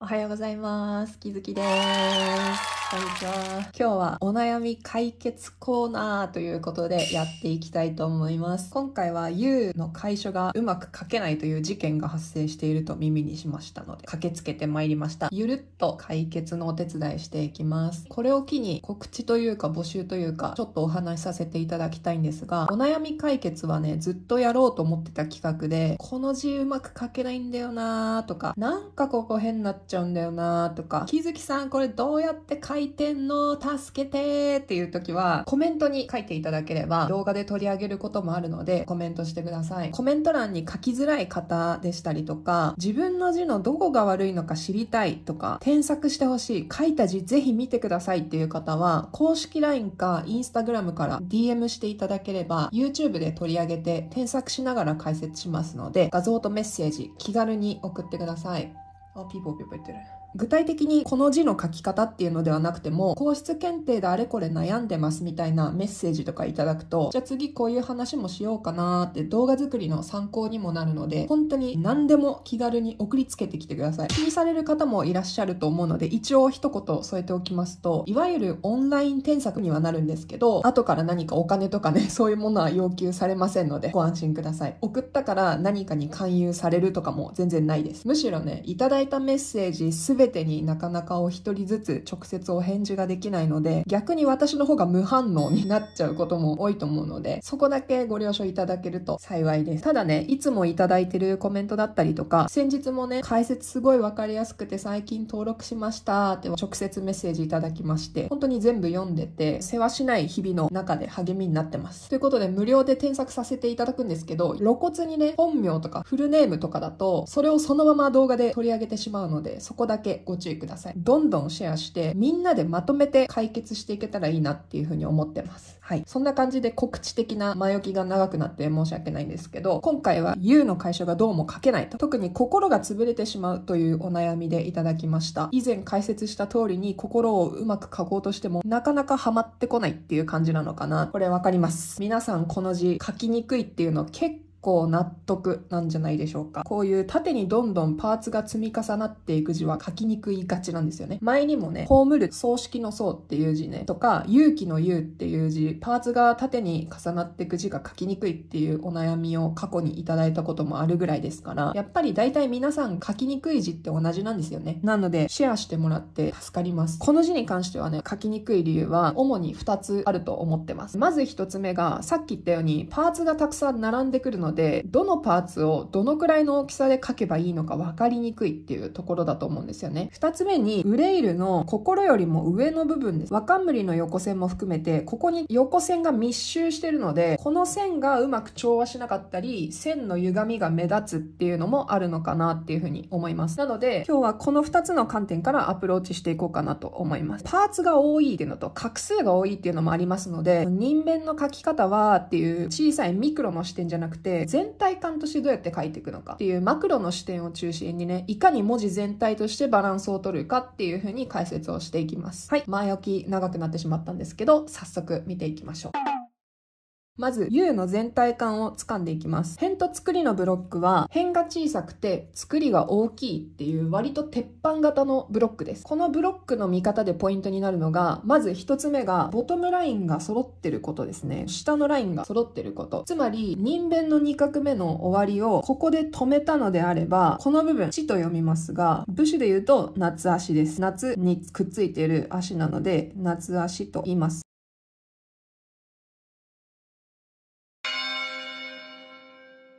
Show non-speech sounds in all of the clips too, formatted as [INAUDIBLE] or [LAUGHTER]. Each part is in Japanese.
おはようございます。きづきです。こんにちは。今日はお悩み解決コーナーということでやっていきたいと思います。今回は U の会所がうまく書けないという事件が発生していると耳にしましたので駆けつけてまいりました。ゆるっと解決のお手伝いしていきます。これを機に告知というか募集というかちょっとお話しさせていただきたいんですが、お悩み解決はね、ずっとやろうと思ってた企画で、この字うまく書けないんだよなーとか、なんかここ変になっちゃうんだよなーとか、木月さんこれどうやって書い回転の助けてっていう時は、コメントに書いていただければ、動画で取り上げることもあるので、コメントしてください。コメント欄に書きづらい方でしたりとか、自分の字のどこが悪いのか知りたいとか、添削してほしい、書いた字ぜひ見てくださいっていう方は、公式 LINE か Instagram から DM していただければ、YouTube で取り上げて添削しながら解説しますので、画像とメッセージ気軽に送ってください。あ、ピーポーピーポー言ってる。具体的にこの字の書き方っていうのではなくても、皇室検定であれこれ悩んでますみたいなメッセージとかいただくと、じゃあ次こういう話もしようかなって動画作りの参考にもなるので、本当に何でも気軽に送りつけてきてください。気にされる方もいらっしゃると思うので、一応一言添えておきますと、いわゆるオンライン添削にはなるんですけど、後から何かお金とかね、[LAUGHS] そういうものは要求されませんので、ご安心ください。送ったから何かに勧誘されるとかも全然ないです。むしろね、いただいたメッセージす全てになかなかお一人ずつ直接お返事ができないので、逆に私の方が無反応になっちゃうことも多いと思うので、そこだけご了承いただけると幸いです。ただね、いつもいただいてるコメントだったりとか、先日もね、解説すごいわかりやすくて最近登録しましたって直接メッセージいただきまして、本当に全部読んでて、世話しない日々の中で励みになってます。ということで、無料で添削させていただくんですけど、露骨にね、本名とかフルネームとかだと、それをそのまま動画で取り上げてしまうので、そこだけけご注意ください。どんどんシェアして、みんなでまとめて解決していけたらいいなっていうふうに思ってます。はい。そんな感じで告知的な前置きが長くなって申し訳ないんですけど、今回は U の会社がどうも書けないと、特に心が潰れてしまうというお悩みでいただきました。以前解説した通りに心をうまく書こうとしても、なかなかハマってこないっていう感じなのかな。これわかります。皆さんこの字書きにくいっていうの結構納得なんじゃないでしょうか。こういう縦にどんどんパーツが積み重なっていく字は書きにくいがちなんですよね。前にもね、葬る葬式の葬っていう字ね、とか、勇気の勇っていう字、パーツが縦に重なっていく字が書きにくいっていうお悩みを過去にいただいたこともあるぐらいですから、やっぱり大体皆さん書きにくい字って同じなんですよね。なので、シェアしてもらって助かります。この字に関してはね、書きにくい理由は主に2つあると思ってます。まず1つ目が、さっき言ったようにパーツがたくさん並んでくるのので、どのパーツをどのくらいの大きさで描けばいいのか分かりにくいっていうところだと思うんですよね。二つ目に、ウレイルの心よりも上の部分です。若むりの横線も含めて、ここに横線が密集してるので、この線がうまく調和しなかったり、線の歪みが目立つっていうのもあるのかなっていうふうに思います。なので、今日はこの二つの観点からアプローチしていこうかなと思います。パーツが多いっていうのと、画数が多いっていうのもありますので、人面の描き方はっていう小さいミクロの視点じゃなくて、全体感としてどうやって書いていくのかっていうマクロの視点を中心にね、いかに文字全体としてバランスを取るかっていう風に解説をしていきます。はい。前置き長くなってしまったんですけど、早速見ていきましょう。まず U の全体感を掴んでいきます。辺と作りのブロックは、辺が小さくて作りが大きいっていう割と鉄板型のブロックです。このブロックの見方でポイントになるのが、まず一つ目が、ボトムラインが揃ってることですね。下のラインが揃ってること。つまり、人弁の2画目の終わりをここで止めたのであれば、この部分、地と読みますが、武士で言うと夏足です。夏にくっついている足なので、夏足と言います。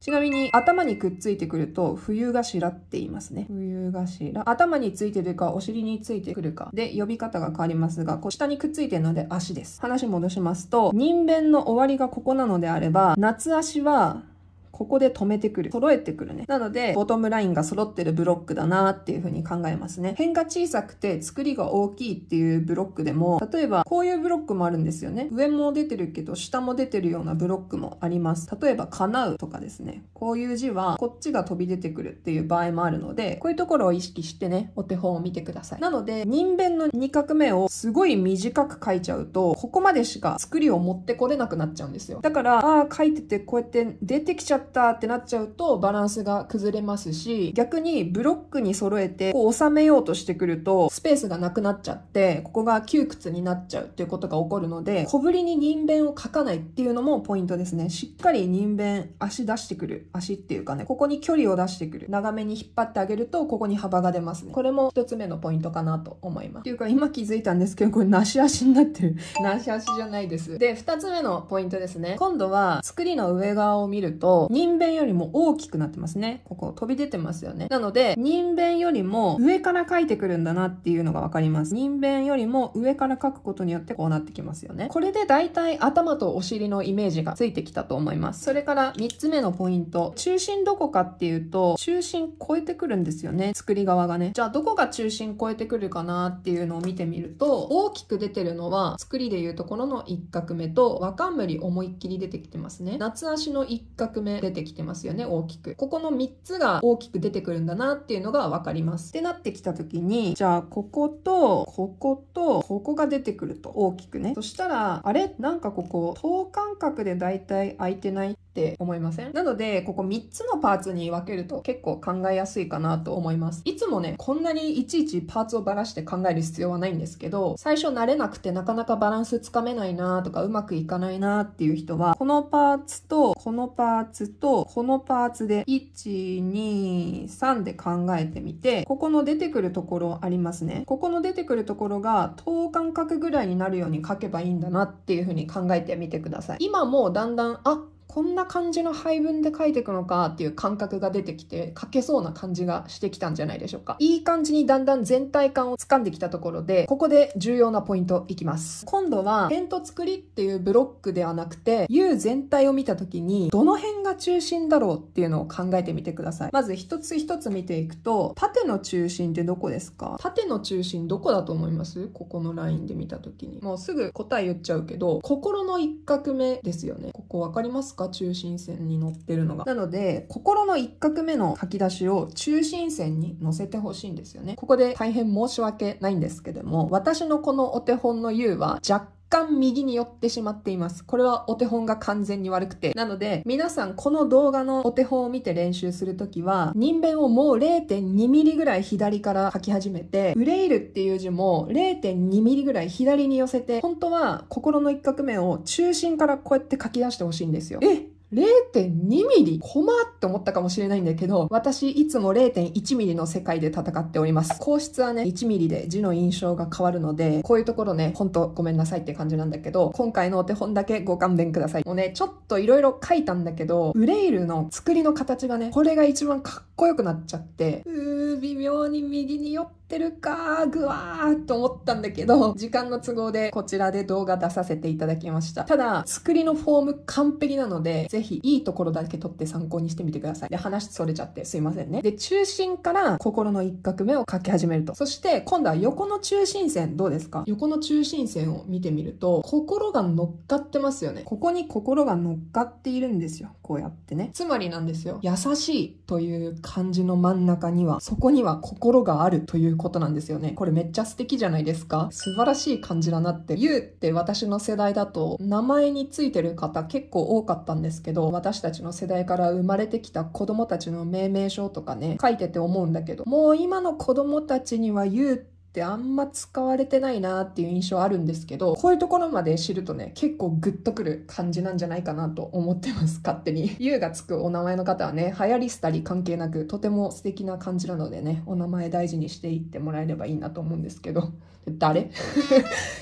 ちなみに頭にくっついてくると冬頭って言いますね。冬頭。頭についてるかお尻についてくるかで呼び方が変わりますが、こう下にくっついてるので足です。話戻しますと、人弁の終わりがここなのであれば、夏足はここで止めてくる。揃えてくるね。なので、ボトムラインが揃ってるブロックだなっていうふうに考えますね。辺が小さくて作りが大きいっていうブロックでも、例えばこういうブロックもあるんですよね。上も出てるけど、下も出てるようなブロックもあります。例えば、叶うとかですね。こういう字は、こっちが飛び出てくるっていう場合もあるので、こういうところを意識してね、お手本を見てください。なので、人弁の2画目をすごい短く書いちゃうと、ここまでしか作りを持ってこれなくなっちゃうんですよ。だから、ああ、書いててこうやって出てきちゃったったってなっちゃうとバランスが崩れますし、逆にブロックに揃えて、こう収めようとしてくると、スペースがなくなっちゃって、ここが窮屈になっちゃうっていうことが起こるので、小ぶりに人弁を書かないっていうのもポイントですね。しっかり人弁、足出してくる。足っていうかね、ここに距離を出してくる。長めに引っ張ってあげると、ここに幅が出ますね。これも一つ目のポイントかなと思います。っていうか、今気づいたんですけど、これなし足になってる。[LAUGHS] なし足じゃないです。で、二つ目のポイントですね。今度は、作りの上側を見ると、人弁よりも大きくなってますね。ここ飛び出てますよね。なので、人弁よりも上から書いてくるんだなっていうのがわかります。人弁よりも上から書くことによってこうなってきますよね。これで大体頭とお尻のイメージがついてきたと思います。それから3つ目のポイント。中心どこかっていうと、中心超えてくるんですよね。作り側がね。じゃあどこが中心超えてくるかなっていうのを見てみると、大きく出てるのは、作りでいうところの1画目と、若冠思いっきり出てきてますね。夏足の1画目、出てきてますよね、大きく。ここの3つが大きく出てくるんだなっていうのが分かります。ってなってきた時に、じゃあ、ここと、ここと、ここが出てくると、大きくね。そしたら、あれなんかここ、等間隔で大体空いてないって思いませんなので、ここ3つのパーツに分けると結構考えやすいかなと思います。いつもね、こんなにいちいちパーツをばらして考える必要はないんですけど、最初慣れなくてなかなかバランスつかめないなとか、うまくいかないなっていう人は、このパーツと、このパーツと、このパーツで1、2、3で考えてみて、ここの出てくるところありますね。ここの出てくるところが等間隔ぐらいになるように書けばいいんだなっていうふうに考えてみてください。今もうだんだん、あ、こんな感じの配分で書いていくのかっていう感覚が出てきて書けそうな感じがしてきたんじゃないでしょうかいい感じにだんだん全体感をつかんできたところでここで重要なポイントいきます今度は点と作りっていうブロックではなくて U 全体を見た時にどの辺が中心だろうっていうのを考えてみてくださいまず一つ一つ見ていくと縦の中心ってどこですか縦の中心どこだと思いますここのラインで見た時にもうすぐ答え言っちゃうけど心の一画目ですよねこう分かりますか中心線に乗ってるのが。なので、心の一画目の書き出しを中心線に乗せてほしいんですよね。ここで大変申し訳ないんですけども、私のこのお手本の U は若干右に寄ってしまっています。これはお手本が完全に悪くて。なので、皆さんこの動画のお手本を見て練習するときは、人弁をもう0.2ミリぐらい左から書き始めて、レいるっていう字も0.2ミリぐらい左に寄せて、本当は心の一角面を中心からこうやって書き出してほしいんですよ。え0.2ミリ細って思ったかもしれないんだけど、私いつも0.1ミリの世界で戦っております。硬質はね、1ミリで字の印象が変わるので、こういうところね、ほんとごめんなさいって感じなんだけど、今回のお手本だけご勘弁ください。もうね、ちょっと色々書いたんだけど、ウレイルの作りの形がね、これが一番かっこよくなっちゃって、うー、微妙に右に寄っってるかぐわーと思ったんだけど、時間の都合でこちらで動画出させていただきました。ただ、作りのフォーム完璧なので、ぜひいいところだけ撮って参考にしてみてください。で、話それちゃってすいませんね。で、中心から心の一画目を書き始めると。そして、今度は横の中心線どうですか横の中心線を見てみると、心が乗っかってますよね。ここに心が乗っかっているんですよ。こうやってね。つまりなんですよ。優しいという感じの真ん中には、そこには心があるということなんですよね。これめっちゃ素敵じゃないですか素晴らしい感じだなって。ゆうって私の世代だと名前についてる方結構多かったんですけど、私たちの世代から生まれてきた子供たちの命名書とかね、書いてて思うんだけど、もう今の子供たちにはゆうってってあんま使われてないなっていう印象あるんですけど、こういうところまで知るとね、結構グッとくる感じなんじゃないかなと思ってます、勝手に。U [LAUGHS] がつくお名前の方はね、流行りしたり関係なく、とても素敵な感じなのでね、お名前大事にしていってもらえればいいなと思うんですけど、[LAUGHS] 誰 [LAUGHS] い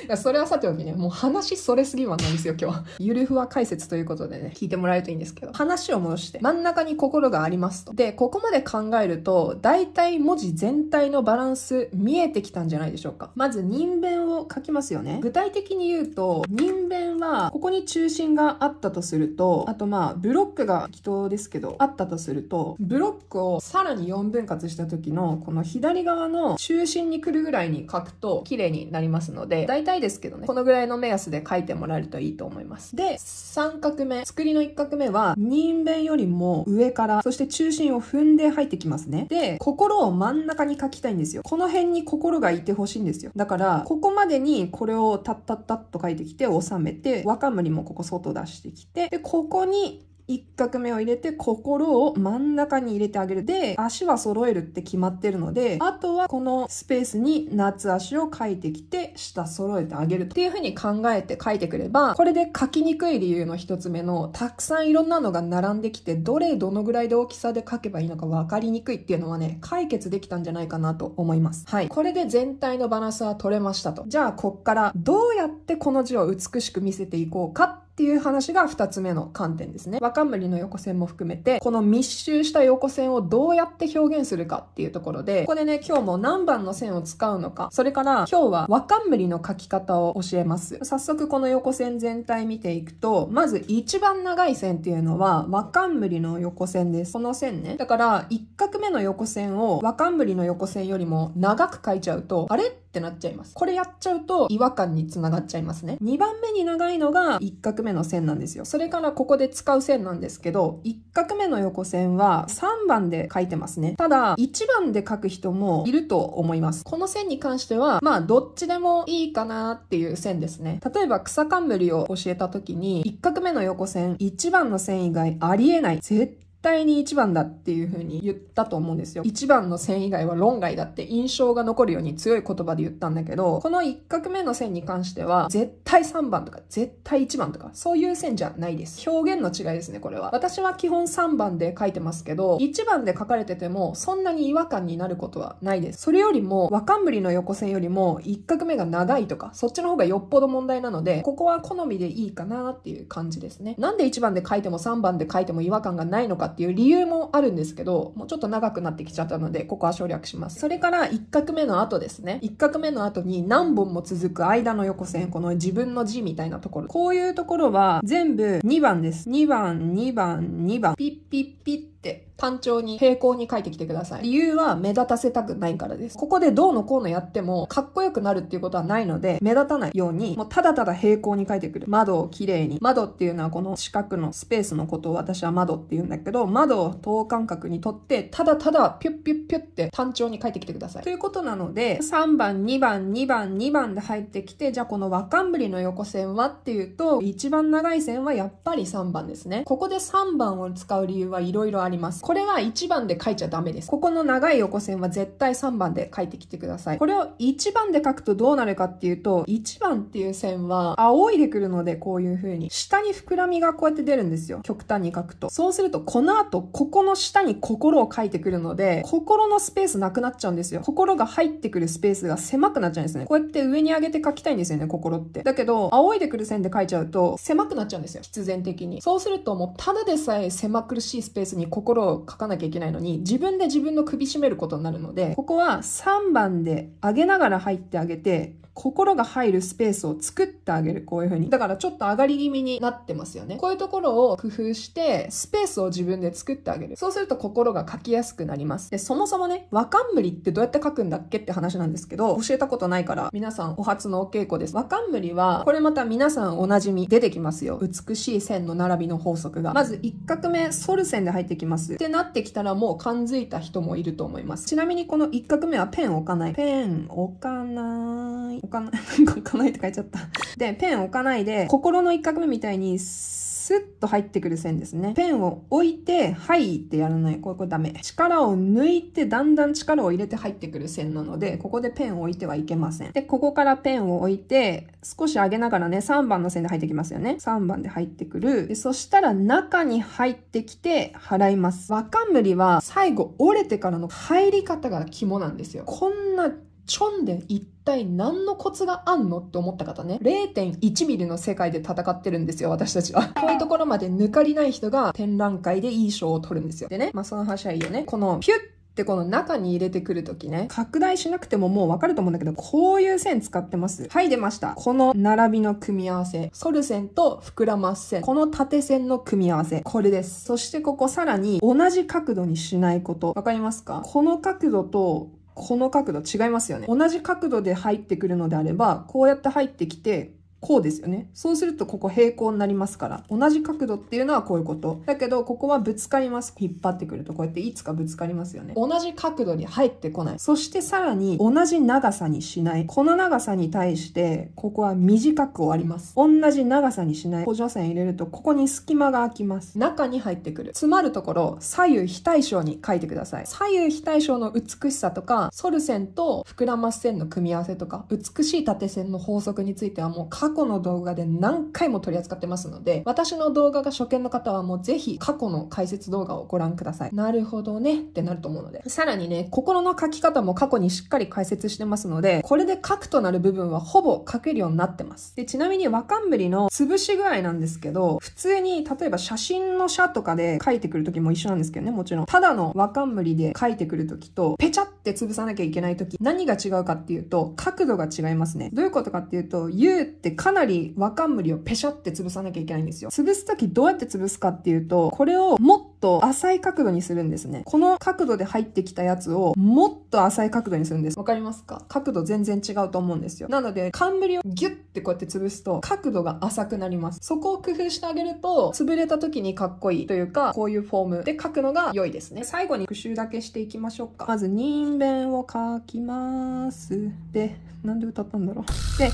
や、それはさておきね、もう話それすぎまなんですよ、今日は。ゆるふわ解説ということでね、聞いてもらえるといいんですけど、話を戻して、真ん中に心がありますと。で、ここまで考えると、大体文字全体のバランス、見えてきたんじゃないでしょうか。まず、人弁を書きますよね。具体的に言うと、人弁は、ここに中心があったとすると、あとまあ、ブロックが適当ですけど、あったとすると、ブロックをさらに4分割した時の、この左側の中心に来るぐらいに書くと、綺麗になりますので、大体ですけどね、このぐらいの目安で書いてもらえるといいと思います。で、3画目、作りの1画目は、人弁よりも上から、そして中心を踏んで入ってきますね。で、心を真ん中に書きたいんですよ。この辺に心ががいてほしいんですよ。だから、ここまでにこれをタッタッタッと書いてきて収めて、若森もここ外出してきて、で、ここに一画目を入れて心を真ん中に入れてあげる。で、足は揃えるって決まってるので、あとはこのスペースに夏足を書いてきて、下揃えてあげるっていう風に考えて書いてくれば、これで書きにくい理由の一つ目の、たくさんいろんなのが並んできて、どれどのぐらいで大きさで書けばいいのか分かりにくいっていうのはね、解決できたんじゃないかなと思います。はい。これで全体のバランスは取れましたと。じゃあ、こっからどうやってこの字を美しく見せていこうかっていう話が2つ目の観点ですね。若森の横線も含めて、この密集した横線をどうやって表現するかっていうところで、ここでね、今日も何番の線を使うのか、それから今日は若森の書き方を教えます。早速この横線全体見ていくと、まず一番長い線っていうのは若森の横線です。この線ね。だから、1画目の横線を若森の横線よりも長く書いちゃうと、あれってなっちゃいます。これやっちゃうと違和感につながっちゃいますね。2番目に長いのが1画目の線なんですよ。それからここで使う線なんですけど、1画目の横線は3番で書いてますね。ただ、1番で書く人もいると思います。この線に関しては、まあ、どっちでもいいかなっていう線ですね。例えば、草冠を教えた時に、1画目の横線、1番の線以外ありえない。絶対に一番だっていうふうに言ったと思うんですよ。一番の線以外は論外だって印象が残るように強い言葉で言ったんだけど、この一画目の線に関しては、絶対3番とか、絶対1番とか、そういう線じゃないです。表現の違いですね、これは。私は基本3番で書いてますけど、1番で書かれてても、そんなに違和感になることはないです。それよりも、若んの横線よりも、一画目が長いとか、そっちの方がよっぽど問題なので、ここは好みでいいかなっていう感じですね。なんで1番で書いても3番で書いても違和感がないのかっていう理由もあるんですけど、もうちょっと長くなってきちゃったので、ここは省略します。それから1画目の後ですね。1画目の後に何本も続く間の横線、この自分の字みたいなところ。こういうところは全部2番です。2番、2番、2番。ピッピッピッって単調に平行に書いてきてください。理由は目立たせたくないからです。ここでどうのこうのやってもかっこよくなるっていうことはないので目立たないようにもうただただ平行に書いてくる。窓をきれいに。窓っていうのはこの四角のスペースのことを私は窓って言うんだけど窓を等間隔にとってただただピュッピュッピュッって単調に書いてきてください。ということなので3番2番2番2番で入ってきてじゃあこの若んぶりの横線はっていうと一番長い線はやっぱり3番ですね。ここで3番を使う理由はいろいろあります。ります。これは1番で書いちゃダメです。ここの長い横線は絶対3番で書いてきてください。これを1番で書くとどうなるかっていうと、1番っていう線は仰いでくるので、こういう風に。下に膨らみがこうやって出るんですよ。極端に書くと。そうすると、この後、ここの下に心を書いてくるので、心のスペースなくなっちゃうんですよ。心が入ってくるスペースが狭くなっちゃうんですね。こうやって上に上げて書きたいんですよね、心って。だけど、仰いでくる線で書いちゃうと、狭くなっちゃうんですよ。必然的に。そうすると、もうただでさえ狭苦しいスペースに心心を書かなきゃいけないのに、自分で自分の首絞めることになるので、ここは3番で上げながら入ってあげて、心が入るスペースを作ってあげる。こういう風に。だからちょっと上がり気味になってますよね。こういうところを工夫して、スペースを自分で作ってあげる。そうすると心が書きやすくなります。で、そもそもね、む冠ってどうやって書くんだっけって話なんですけど、教えたことないから、皆さんお初のお稽古です。む冠は、これまた皆さんおなじみ出てきますよ。美しい線の並びの法則が。まず1画目、ソル線で入ってきます。ってなってきたらもう感づいた人もいると思います。ちなみにこの1画目はペン置かない。ペン置かない。置かない、[LAUGHS] 置かないって書いちゃった。で、ペン置かないで、心の一画目みたいに、スッと入ってくる線ですね。ペンを置いて、はいってやらない。これ、これダメ。力を抜いて、だんだん力を入れて入ってくる線なので、ここでペンを置いてはいけません。で、ここからペンを置いて、少し上げながらね、3番の線で入ってきますよね。3番で入ってくる。でそしたら、中に入ってきて、払います。若むりは、最後折れてからの入り方が肝なんですよ。こんなチョンで一体何のコツがあんのって思った方ね。0.1ミリの世界で戦ってるんですよ、私たちは。[LAUGHS] こういうところまで抜かりない人が展覧会でいい賞を取るんですよ。でね、まあ、その話はいいよね。このピュッで、この中に入れてくるときね、拡大しなくてももうわかると思うんだけど、こういう線使ってます。はい、出ました。この並びの組み合わせ。反る線と膨らます線。この縦線の組み合わせ。これです。そしてここさらに同じ角度にしないこと。わかりますかこの角度とこの角度違いますよね。同じ角度で入ってくるのであれば、こうやって入ってきて、こうですよね。そうするとここ平行になりますから。同じ角度っていうのはこういうこと。だけど、ここはぶつかります。引っ張ってくるとこうやっていつかぶつかりますよね。同じ角度に入ってこない。そしてさらに同じ長さにしない。この長さに対して、ここは短く終わります。同じ長さにしない。補助線入れると、ここに隙間が空きます。中に入ってくる。詰まるところ、左右非対称に書いてください。左右非対称の美しさとか、反る線と膨らます線の組み合わせとか、美しい縦線の法則についてはもう過去の動画で何回も取り扱ってますので、私の動画が初見の方はもうぜひ過去の解説動画をご覧ください。なるほどねってなると思うので。さらにね、心の書き方も過去にしっかり解説してますので、これで書くとなる部分はほぼ書けるようになってます。で、ちなみに若んぶりの潰し具合なんですけど、普通に例えば写真の写とかで書いてくる時も一緒なんですけどね、もちろん。ただの若んぶりで書いてくる時と、ペチャって潰さなきゃいけない時、何が違うかっていうと、角度が違いますね。どういうことかっていうと、U ってかなり若かんむりをペシャって潰さなきゃいけないんですよ。潰すときどうやって潰すかっていうと、これをもっと浅い角度にするんですね。この角度で入ってきたやつをもっと浅い角度にするんです。わかりますか角度全然違うと思うんですよ。なので、冠をギュッてこうやって潰すと角度が浅くなります。そこを工夫してあげると、潰れた時にかっこいいというか、こういうフォームで書くのが良いですね。最後に復習だけしていきましょうか。まず、人弁を書きます。で、なんで歌ったんだろう。で、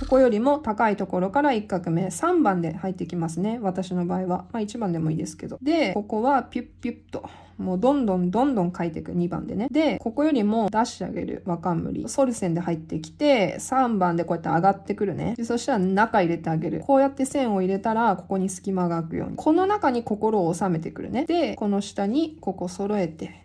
ここよりも高いところから1画目、3番で入ってきますね。私の場合は。まあ1番でもいいですけど。で、ここはピュッピュッと。もうどんどんどんどん書いていく2番でね。で、ここよりも出してあげる若森。ソルセンで入ってきて、3番でこうやって上がってくるね。で、そしたら中入れてあげる。こうやって線を入れたら、ここに隙間が空くように。この中に心を収めてくるね。で、この下にここ揃えて、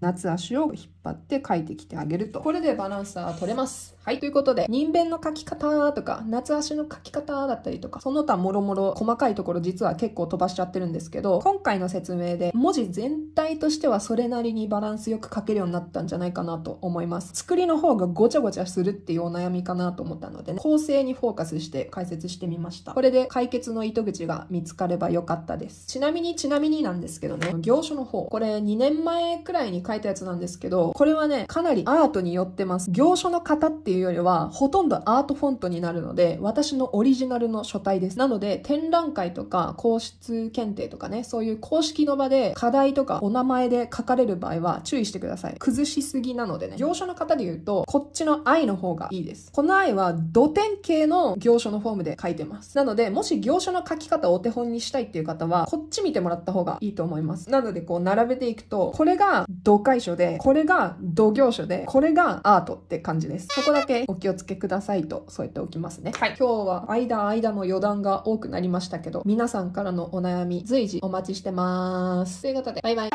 夏足を引っ張って書いてきてあげると。これでバランスは取れます。はい。ということで、人弁の書き方とか、夏足の書き方だったりとか、その他もろもろ細かいところ実は結構飛ばしちゃってるんですけど、今回の説明で文字全体としてはそれなりにバランスよく書けるようになったんじゃないかなと思います。作りの方がごちゃごちゃするっていうお悩みかなと思ったので、ね、構成にフォーカスして解説してみました。これで解決の糸口が見つかればよかったです。ちなみにちなみになんですけどね、行書の方、これ2年前くらいに書いたやつなんですけど、これはね、かなりアートによってます。行書の型っていうよりは、ほとんどアートフォントになるので、私のオリジナルの書体です。なので、展覧会とか、皇室検定とかね、そういう公式の場で課題とかお名前で書かれる場合は注意してください。崩しすぎなのでね。行書の方で言うと、こっちの愛の方がいいです。この愛は、土典型の行書のフォームで書いてます。なので、もし行書の書き方をお手本にしたいっていう方は、こっち見てもらった方がいいと思います。なので、こう並べていくと、これが土解書で、これがが同業種で、これがアートって感じです。そこだけお気をつけくださいと添えておきますね。はい。今日は間間の余談が多くなりましたけど、皆さんからのお悩み随時お待ちしてます。ということで、バイバイ。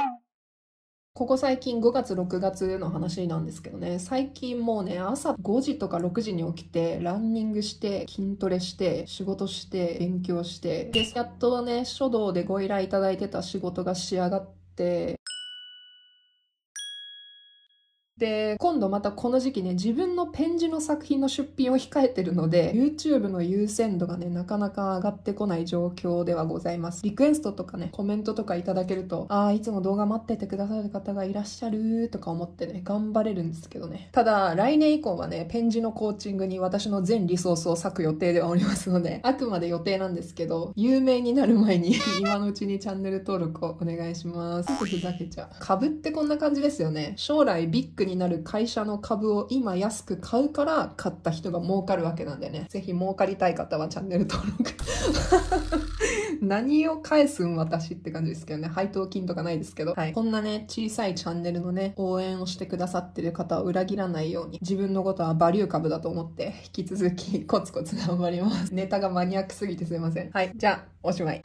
ここ最近5月6月の話なんですけどね、最近もうね、朝5時とか6時に起きて、ランニングして、筋トレして、仕事して、勉強して、で、やっとね、書道でご依頼いただいてた仕事が仕上がって、で、今度またこの時期ね、自分のペン字の作品の出品を控えてるので、YouTube の優先度がね、なかなか上がってこない状況ではございます。リクエストとかね、コメントとかいただけると、ああ、いつも動画待っててくださる方がいらっしゃるとか思ってね、頑張れるんですけどね。ただ、来年以降はね、ペン字のコーチングに私の全リソースを割く予定ではおりますので、[LAUGHS] あくまで予定なんですけど、有名になる前に [LAUGHS] 今のうちにチャンネル登録をお願いします。ふざけちゃう。株ってこんな感じですよね。将来ビッグにになる会社の株を今安く買うから買った人が儲かるわけなんでね。ぜひ儲かりたい方はチャンネル登録 [LAUGHS] 何を返すん私って感じですけどね。配当金とかないですけど。はい。こんなね、小さいチャンネルのね、応援をしてくださってる方を裏切らないように、自分のことはバリュー株だと思って、引き続きコツコツ頑張ります。ネタがマニアックすぎてすいません。はい。じゃあ、おしまい。